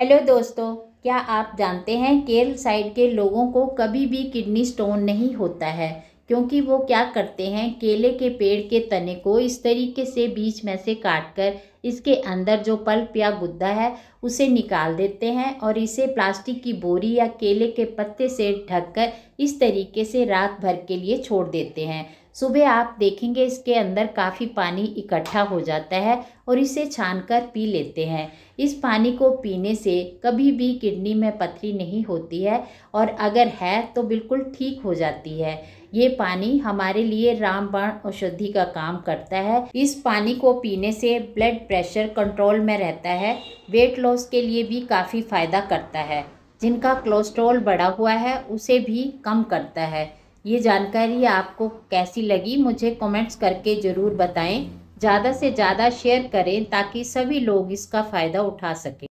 hello दोस्तों क्या आप जानते हैं केरल साइड के लोगों को कभी भी किडनी स्टोन नहीं होता है क्योंकि वो क्या करते हैं केले के पेड़ के तने को इस तरीके से बीच में से काट कर इसके अंदर जो पल्प या गुद्दा है उसे निकाल देते हैं और इसे प्लास्टिक की बोरी या केले के पत्ते से ढककर इस तरीके से रात भर के लिए छोड़ देते हैं सुबह आप देखेंगे इसके अंदर काफ़ी पानी इकट्ठा हो जाता है और इसे छान कर पी लेते हैं इस पानी को पीने से कभी भी किडनी में पथरी नहीं होती है और अगर है तो बिल्कुल ठीक हो जाती है ये पानी हमारे लिए रामबाण औषधि का काम करता है इस पानी को पीने से ब्लड प्रेशर प्रेशर कंट्रोल में रहता है वेट लॉस के लिए भी काफ़ी फ़ायदा करता है जिनका कोलेस्ट्रॉल बढ़ा हुआ है उसे भी कम करता है ये जानकारी आपको कैसी लगी मुझे कमेंट्स करके ज़रूर बताएं ज़्यादा से ज़्यादा शेयर करें ताकि सभी लोग इसका फ़ायदा उठा सकें